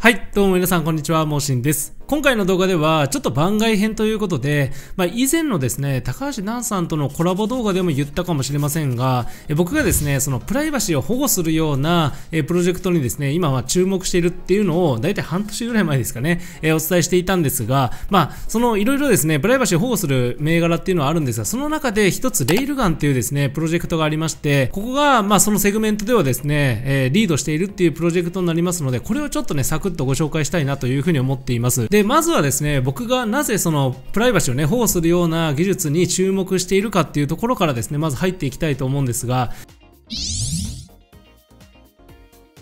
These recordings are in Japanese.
はい、どうも皆さん、こんにちは、もうしんです。今回の動画ではちょっと番外編ということで、まあ、以前のですね、高橋南さんとのコラボ動画でも言ったかもしれませんが、え僕がですね、そのプライバシーを保護するようなえプロジェクトにですね、今は注目しているっていうのを大体半年ぐらい前ですかね、えお伝えしていたんですが、まあ、そのいろいろですね、プライバシーを保護する銘柄っていうのはあるんですが、その中で一つレイルガンっていうですね、プロジェクトがありまして、ここが、まあ、そのセグメントではですね、えリードしているっていうプロジェクトになりますので、これをちょっとね、サクッとご紹介したいなというふうに思っています。でで、まずはですね、僕がなぜそのプライバシーをね、保護するような技術に注目しているかっていうところからですね、まず入っていきたいと思うんですが、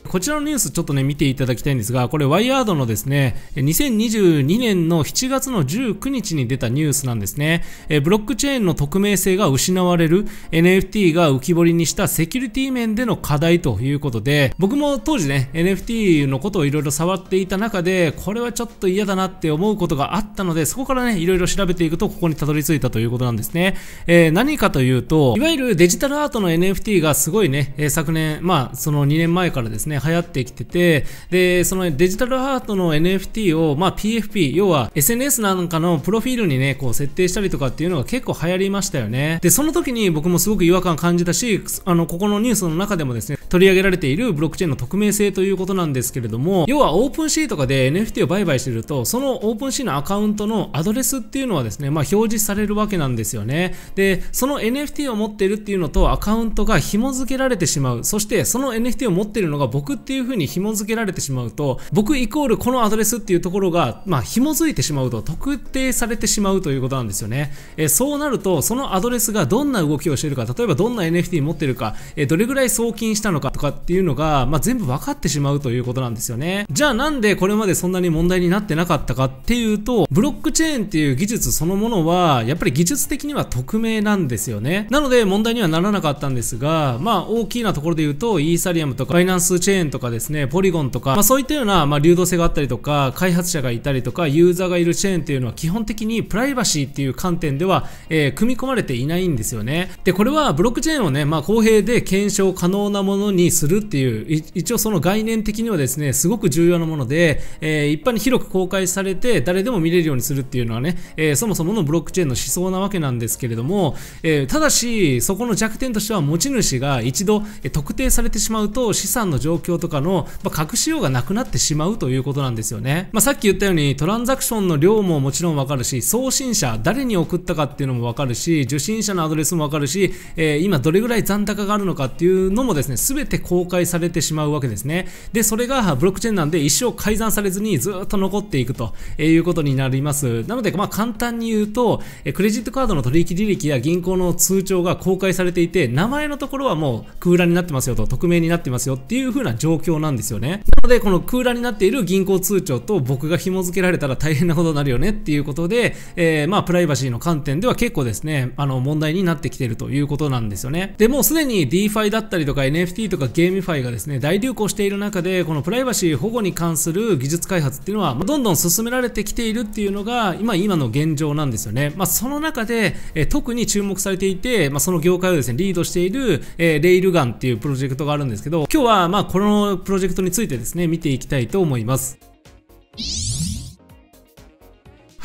こちらのニュースちょっとね見ていただきたいんですが、これワイヤードのですね、2022年の7月の19日に出たニュースなんですね。えブロックチェーンの匿名性が失われる NFT が浮き彫りにしたセキュリティ面での課題ということで、僕も当時ね、NFT のことをいろいろ触っていた中で、これはちょっと嫌だなって思うことがあったので、そこからね、いろいろ調べていくとここにたどり着いたということなんですね。えー、何かというと、いわゆるデジタルアートの NFT がすごいね、え昨年、まあその2年前からですね、ね、流行ってきてて、で、そのデジタルアートの NFT を、まあ、PFP、要は SNS なんかのプロフィールにね、こう設定したりとかっていうのが結構流行りましたよね。で、その時に僕もすごく違和感感じたし、あの、ここのニュースの中でもですね、取り上げられているブロックチェーンの匿名性ということなんですけれども、要はオープンシーとかで NFT を売買してると、そのオープンシーのアカウントのアドレスっていうのはですね、まあ表示されるわけなんですよね。で、その NFT を持っているっていうのとアカウントが紐付けられてしまう。そしてその NFT を持っているのが僕っていうふうに紐付けられてしまうと、僕イコールこのアドレスっていうところが、まあ紐付いてしまうと特定されてしまうということなんですよね。えそうなると、そのアドレスがどんな動きをしているか、例えばどんな NFT 持っているか、えどれぐらい送金したののかとかっていうのが、まあ、全部分かってしまうということなんですよね。じゃあなんでこれまでそんなに問題になってなかったかっていうと、ブロックチェーンっていう技術そのものは、やっぱり技術的には匿名なんですよね。なので問題にはならなかったんですが、まあ大きなところで言うと、イーサリアムとか、バイナンスチェーンとかですね、ポリゴンとか、まあそういったような、まあ流動性があったりとか、開発者がいたりとか、ユーザーがいるチェーンっていうのは基本的にプライバシーっていう観点では、えー、組み込まれていないんですよね。で、これはブロックチェーンをね、まあ公平で検証可能なもののにするっていう、一応その概念的にはですね、すごく重要なもので、えー、一般に広く公開されて誰でも見れるようにするっていうのはね、えー、そもそものブロックチェーンの思想なわけなんですけれども、えー、ただし、そこの弱点としては持ち主が一度特定されてしまうと資産の状況とかの、まあ、隠しようがなくなってしまうということなんですよね。まあ、さっき言ったようにトランザクションの量ももちろんわかるし、送信者、誰に送ったかっていうのもわかるし、受信者のアドレスもわかるし、えー、今どれぐらい残高があるのかっていうのもですね、全て公開されてしまうわけですね。で、それがブロックチェーンなんで一生改ざんされずにずっと残っていくということになります。なので、まあ簡単に言うと、クレジットカードの取引履歴や銀行の通帳が公開されていて、名前のところはもう空欄になってますよと、匿名になってますよっていう風な状況なんですよね。なので、この空欄になっている銀行通帳と僕が紐付けられたら大変なことになるよねっていうことで、えー、まあプライバシーの観点では結構ですね、あの問題になってきているということなんですよね。で、もうすでに DeFi だったりとか NFT とかゲーミファイがですね、大流行している中で、このプライバシー保護に関する技術開発っていうのは、どんどん進められてきているっていうのが、今、今の現状なんですよね。まあ、その中で、え特に注目されていて、まあ、その業界をですね、リードしている、えレイルガンっていうプロジェクトがあるんですけど、今日は、まあ、このプロジェクトについてですね、見ていきたいと思います。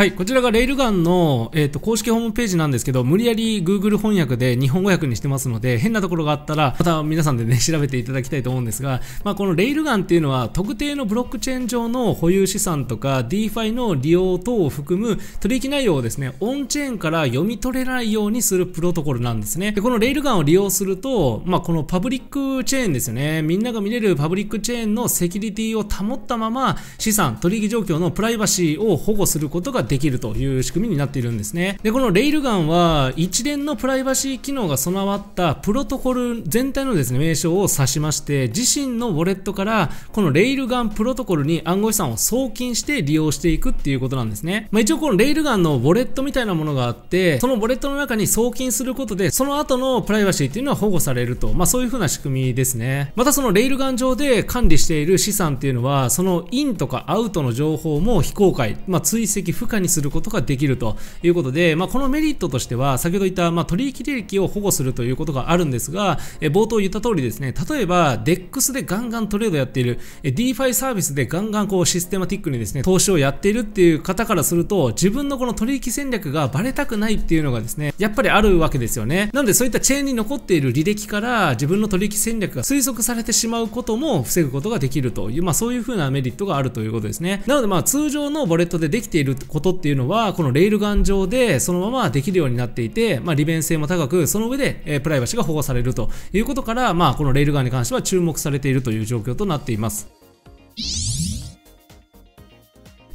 はい、こちらがレールガンの、えーと、公式ホームページなんですけど、無理やり Google 翻訳で日本語訳にしてますので、変なところがあったら、また皆さんでね、調べていただきたいと思うんですが、まあ、このレールガンっていうのは、特定のブロックチェーン上の保有資産とか、DeFi の利用等を含む取引内容をですね、オンチェーンから読み取れないようにするプロトコルなんですね。でこのレールガンを利用すると、まあ、このパブリックチェーンですよね、みんなが見れるパブリックチェーンのセキュリティを保ったまま、資産、取引状況のプライバシーを保護することができるという仕組みになっているんですね。で、このレイルガンは一連のプライバシー機能が備わったプロトコル全体のですね、名称を指しまして、自身のウォレットからこのレイルガンプロトコルに暗号資産を送金して利用していくっていうことなんですね。まあ、一応このレイルガンのウォレットみたいなものがあって、そのウォレットの中に送金することで、その後のプライバシーっていうのは保護されると、まあ、そういう風な仕組みですね。またそのレイルガン上で管理している資産っていうのは、そのインとかアウトの情報も非公開、まあ、追跡不可にすることができるということで、まあ、このメリットとしては先ほど言った、まあ、取引利益を保護するということがあるんですが、え冒頭言った通りですね例えば DEX でガンガントレードやっている DeFi サービスでガンガンこうシステマティックにですね投資をやっているっていう方からすると自分のこの取引戦略がバレたくないっていうのがですねやっぱりあるわけですよねなのでそういったチェーンに残っている履歴から自分の取引戦略が推測されてしまうことも防ぐことができるというまあそういう風なメリットがあるということですねなのでまあ通常のボレットでできていることことっていうのは、このレールガン上でそのままできるようになっていて、まあ、利便性も高く、その上で、えプライバシーが保護されるということから、まあ、このレールガンに関しては注目されているという状況となっています。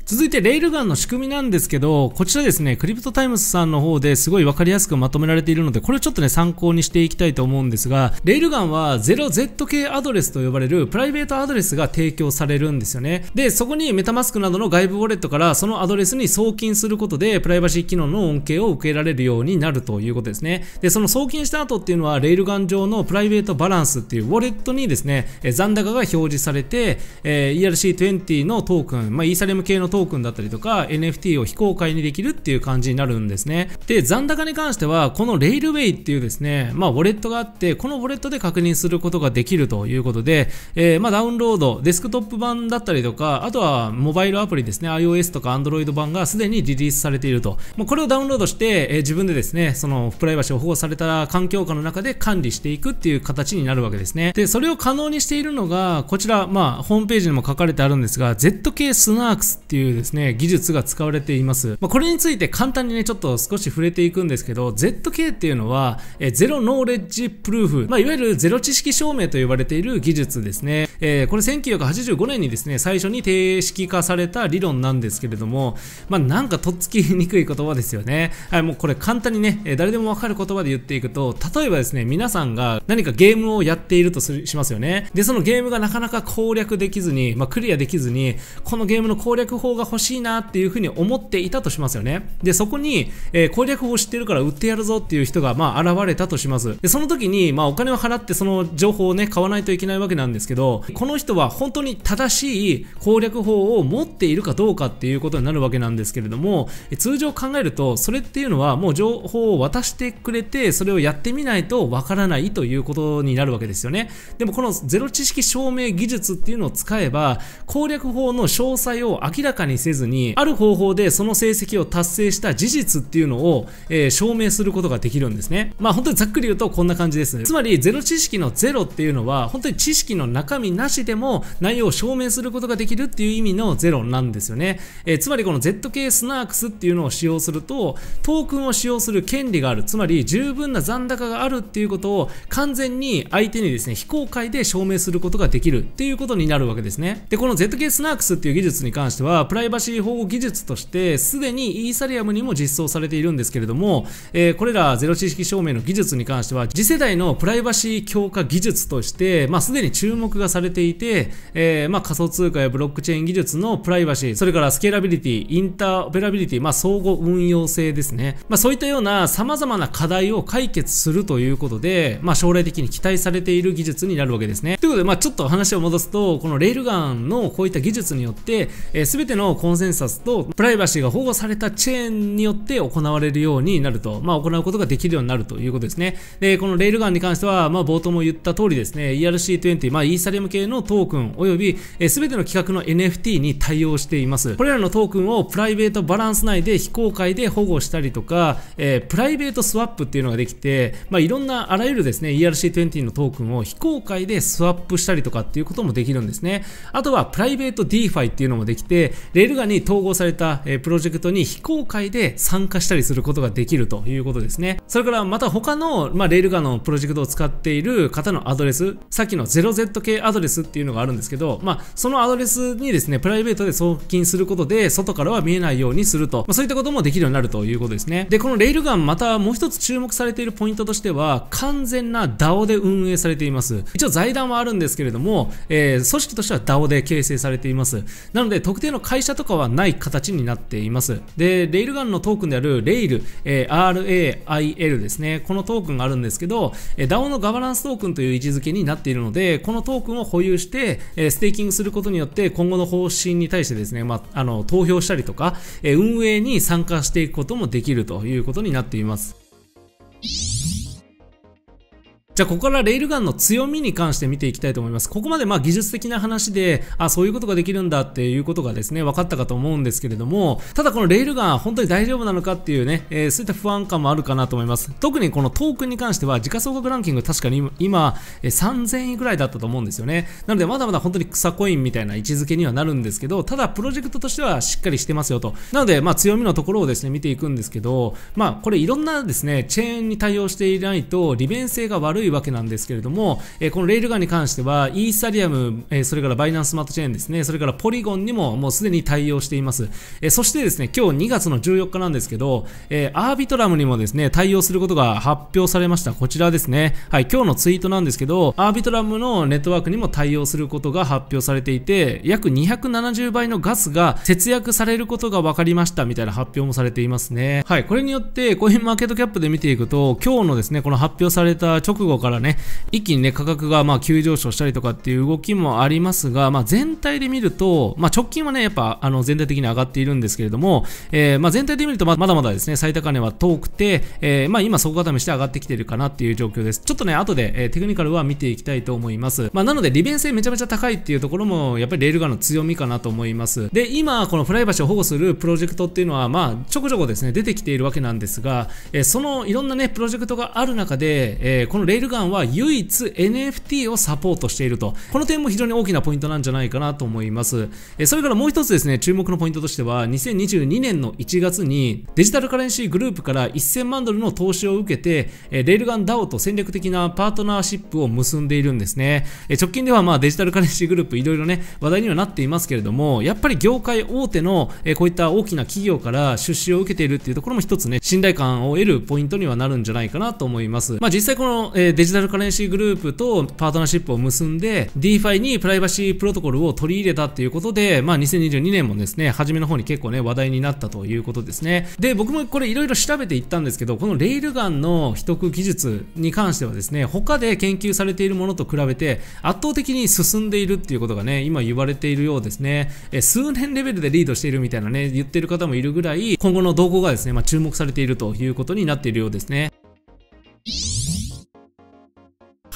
続いてレールガンの仕組みなんですけど、こちらですね、クリプトタイムズさんの方ですごいわかりやすくまとめられているので、これをちょっとね、参考にしていきたいと思うんですが、レールガンは 0ZK アドレスと呼ばれるプライベートアドレスが提供されるんですよね。で、そこにメタマスクなどの外部ウォレットからそのアドレスに送金することで、プライバシー機能の恩恵を受けられるようになるということですね。で、その送金した後っていうのは、レールガン上のプライベートバランスっていうウォレットにですね、残高が表示されて、えー、ERC20 のトークン、まあ、イーサレム系のトークントークンだったりとか NFT を非公開にできるっていう感じになるんですねで残高に関してはこのレイルウェイっていうですねまあウォレットがあってこのウォレットで確認することができるということで、えー、まあダウンロードデスクトップ版だったりとかあとはモバイルアプリですね iOS とか Android 版がすでにリリースされているともうこれをダウンロードして、えー、自分でですねそのプライバシーを保護された環境下の中で管理していくっていう形になるわけですねでそれを可能にしているのがこちらまあホームページにも書かれてあるんですが ZK スナークスっていういうですね、技術が使われています。まあ、これについて簡単にね、ちょっと少し触れていくんですけど、ZK っていうのは、えゼロノーレッジプルーフ、まあ、いわゆるゼロ知識証明と呼ばれている技術ですね。えー、これ1985年にですね、最初に定式化された理論なんですけれども、まあ、なんかとっつきにくい言葉ですよね。はい、もうこれ簡単にね、え誰でもわかる言葉で言っていくと、例えばですね、皆さんが何かゲームをやっているとしますよね。で、そのゲームがなかなか攻略できずに、まあ、クリアできずに、このゲームの攻略方が欲しいなっていうふうに思っていたとしますよね。で、そこに、えー、攻略法を知ってるから売ってやるぞっていう人が、まあ、現れたとします。で、その時に、まあ、お金を払ってその情報をね、買わないといけないわけなんですけど、この人は本当に正しい攻略法を持っているかどうかっていうことになるわけなんですけれども、通常考えると、それっていうのはもう情報を渡してくれて、それをやってみないとわからないということになるわけですよね。でも、このゼロ知識証明技術っていうのを使えば、攻略法の詳細を明らかににせずにある方法でその成績を達成した事実っていうのを、えー、証明することができるんですねまあ本当にざっくり言うとこんな感じですつまりゼロ知識のゼロっていうのは本当に知識の中身なしでも内容を証明することができるっていう意味のゼロなんですよね、えー、つまりこの ZK スナークスっていうのを使用するとトークンを使用する権利があるつまり十分な残高があるっていうことを完全に相手にですね非公開で証明することができるっていうことになるわけですねでこの ZK スナークスっていう技術に関してはライバシー保護技術としてすでにイーサリアムにも実装されているんですけれども、えー、これらゼロ知識証明の技術に関しては次世代のプライバシー強化技術として、まあ、すでに注目がされていて、えー、まあ、仮想通貨やブロックチェーン技術のプライバシーそれからスケーラビリティインターオペラビリティ、まあ、相互運用性ですね、まあ、そういったような様々な課題を解決するということで、まあ、将来的に期待されている技術になるわけですねということで、まあ、ちょっと話を戻すとこのレールガンのこういった技術によって、えー、全てののコンセンサスとプライバシーが保護されたチェーンによって行われるようになると、まあ、行うことができるようになるということですね。で、このレールガンに関しては、まあ、冒頭も言った通りですね、ERC20、まあ、イーサリアム系のトークン及び、え全ての企画の NFT に対応しています。これらのトークンをプライベートバランス内で非公開で保護したりとか、えー、プライベートスワップっていうのができて、まあ、いろんなあらゆるですね、ERC20 のトークンを非公開でスワップしたりとかっていうこともできるんですね。あとは、プライベート DeFi っていうのもできて、レールガンに統合された、えプロジェクトに非公開で参加したりすることができるということですね。それからまた他の、まあ、レールガンのプロジェクトを使っている方のアドレス、さっきの0 z 系アドレスっていうのがあるんですけど、まあ、そのアドレスにですね、プライベートで送金することで、外からは見えないようにすると、まあ、そういったこともできるようになるということですね。で、このレールガン、またもう一つ注目されているポイントとしては、完全な DAO で運営されています。一応財団はあるんですけれども、えー、組織としては DAO で形成されています。なので、特定の会会社とかはない形になっています。で、レールガンのトークンであるレイル、えー、RAIL ですね。このトークンがあるんですけど、え DAO のガバナンストークンという位置づけになっているので、このトークンを保有して、えステーキングすることによって、今後の方針に対してですね、まあ、あの、投票したりとか、え運営に参加していくこともできるということになっています。じゃあここからレールガンの強みに関して見ていきたいと思います。ここまでまあ技術的な話で、あ、そういうことができるんだっていうことがですね、分かったかと思うんですけれども、ただこのレールガン本当に大丈夫なのかっていうね、えー、そういった不安感もあるかなと思います。特にこのトークンに関しては、時価総額ランキング確かに今、えー、3000位ぐらいだったと思うんですよね。なのでまだまだ本当に草コインみたいな位置づけにはなるんですけど、ただプロジェクトとしてはしっかりしてますよと。なのでまあ強みのところをですね、見ていくんですけど、まあこれいろんなですね、チェーンに対応していないと利便性が悪いいわけなんですけれども、えこのレールガンに関しては、イーサリアム、えそれからバイナンスマートチェーンですね、それからポリゴンにももうすでに対応しています。えそしてですね、今日2月の14日なんですけど、えアービトラムにもですね、対応することが発表されました。こちらですね。はい、今日のツイートなんですけど、アービトラムのネットワークにも対応することが発表されていて、約270倍のガスが節約されることが分かりましたみたいな発表もされていますね。はい、これによってコインマーケットキャップで見ていくと、今日のですね、この発表された直後からね、一気にね、価格がまあ急上昇したりとかっていう動きもありますが、まあ、全体で見ると、まあ、直近はね、やっぱあの全体的に上がっているんですけれども、えー、まあ全体で見るとまだまだですね、最高値は遠くて、えー、まあ今底固めして上がってきてるかなっていう状況です。ちょっとね、後で、えー、テクニカルは見ていきたいと思います。まあ、なので利便性めちゃめちゃ高いっていうところも、やっぱりレールガンの強みかなと思います。で、今、このプライバシーを保護するプロジェクトっていうのは、まあ、ちょこちょこですね、出てきているわけなんですが、えー、そのいろんなね、プロジェクトがある中で、えー、このレールルガンは唯一 NFT をサポートしていると。この点も非常に大きなポイントなんじゃないかなと思います。えそれからもう一つですね、注目のポイントとしては、2022年の1月にデジタルカレンシーグループから1000万ドルの投資を受けて、えレールガン DAO と戦略的なパートナーシップを結んでいるんですね。え直近ではまあデジタルカレンシーグループいろいろね、話題にはなっていますけれども、やっぱり業界大手の、えこういった大きな企業から出資を受けているっていうところも一つね、信頼感を得るポイントにはなるんじゃないかなと思います。まあ実際この、えデジタルカレンシーグループとパートナーシップを結んで、DeFi にプライバシープロトコルを取り入れたっていうことで、まあ2022年もですね、初めの方に結構ね、話題になったということですね。で、僕もこれいろいろ調べていったんですけど、このレイルガンの取得技術に関してはですね、他で研究されているものと比べて圧倒的に進んでいるっていうことがね、今言われているようですね。え、数年レベルでリードしているみたいなね、言ってる方もいるぐらい、今後の動向がですね、まあ注目されているということになっているようですね。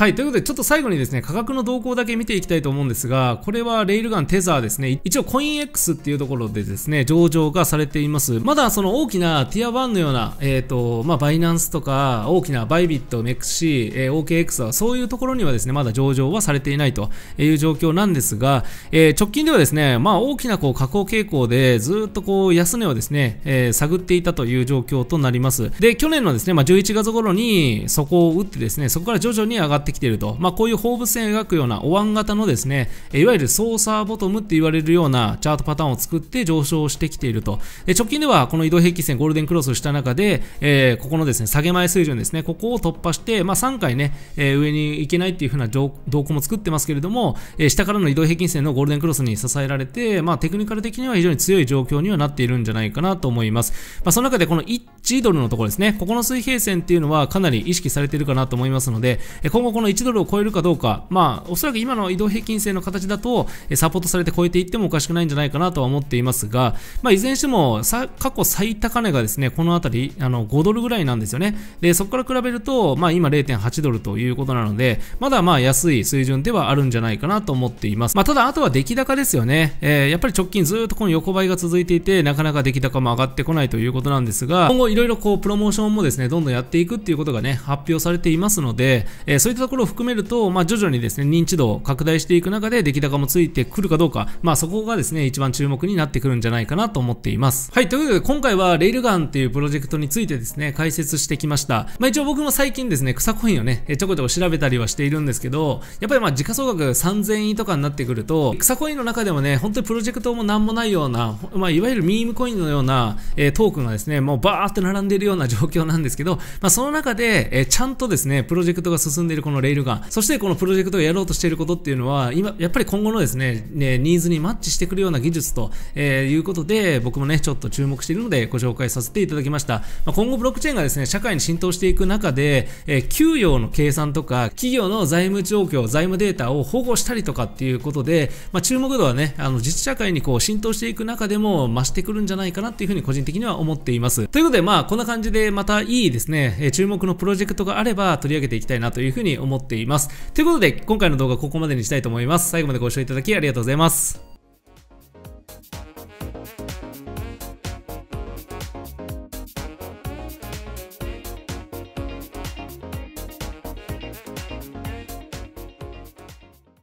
はい、ということでちょっと最後にですね、価格の動向だけ見ていきたいと思うんですが、これはレイルガンテザーですね。一応コイン X っていうところでですね、上場がされています。まだその大きなティア1のような、えっ、ー、と、まあ、バイナンスとか、大きなバイビット、メクシー、えー、OKX はそういうところにはですね、まだ上場はされていないという状況なんですが、えー、直近ではですね、まあ、大きなこう下降傾向でずっとこう安値をですね、えー、探っていたという状況となります。で、去年のですね、まあ、11月頃にそこを打ってですね、そこから徐々に上がってってきていると、まあ、こういう放物線を描くようなお椀型のですね、いわゆるソーサーボトムって言われるようなチャートパターンを作って上昇してきていると。で直近ではこの移動平均線ゴールデンクロスをした中で、えー、ここのですね、下げ前水準ですね、ここを突破して、まあ、3回ね、えー、上に行けないっていう風な動向も作ってますけれども、えー、下からの移動平均線のゴールデンクロスに支えられて、まあ、テクニカル的には非常に強い状況にはなっているんじゃないかなと思います。まあ、その中でこの1ドルのところですね、ここの水平線っていうのはかなり意識されているかなと思いますので、今後このこの1ドルを超えるかどうか、まあ、おそらく今の移動平均線の形だと、サポートされて超えていってもおかしくないんじゃないかなとは思っていますが、まあ、いずれにしても、さ、過去最高値がですね、このあたり、あの、5ドルぐらいなんですよね。で、そこから比べると、まあ、今0.8ドルということなので、まだまあ、安い水準ではあるんじゃないかなと思っています。まあ、ただ、あとは出来高ですよね。えー、やっぱり直近ずっとこの横ばいが続いていて、なかなか出来高も上がってこないということなんですが、今後いろいろこう、プロモーションもですね、どんどんやっていくっていうことがね、発表されていますので、えー、そういったところを含めると、まあ、徐々にですね認知度を拡大していく中で出来高もついてくるかどうか、まあ、そこがですね一番注目になってくるんじゃないかなと思っていますはいということで今回はレイルガンっていうプロジェクトについてですね解説してきました、まあ、一応僕も最近ですね草コインをねちょこちょこ調べたりはしているんですけどやっぱりまあ時価総額3000円とかになってくると草コインの中でもね本当にプロジェクトも何もないような、まあ、いわゆるミームコインのような、えトークンがですねもうバーって並んでいるような状況なんですけど、まあ、その中で、えちゃんとですねプロジェクトが進んでいるこのレールン。そしてこのプロジェクトをやろうとしていることっていうのは、今、やっぱり今後のですね、ねニーズにマッチしてくるような技術と、えー、いうことで、僕もね、ちょっと注目しているのでご紹介させていただきました。まあ、今後ブロックチェーンがですね、社会に浸透していく中で、えー、給与の計算とか、企業の財務状況、財務データを保護したりとかっていうことで、まあ、注目度はね、あの、実社会にこう浸透していく中でも増してくるんじゃないかなっていうふうに個人的には思っています。ということで、まあ、こんな感じでまたいいですね、え注目のプロジェクトがあれば取り上げていきたいなというふうに思っています。ということで、今回の動画はここまでにしたいと思います。最後までご視聴いただきありがとうございます。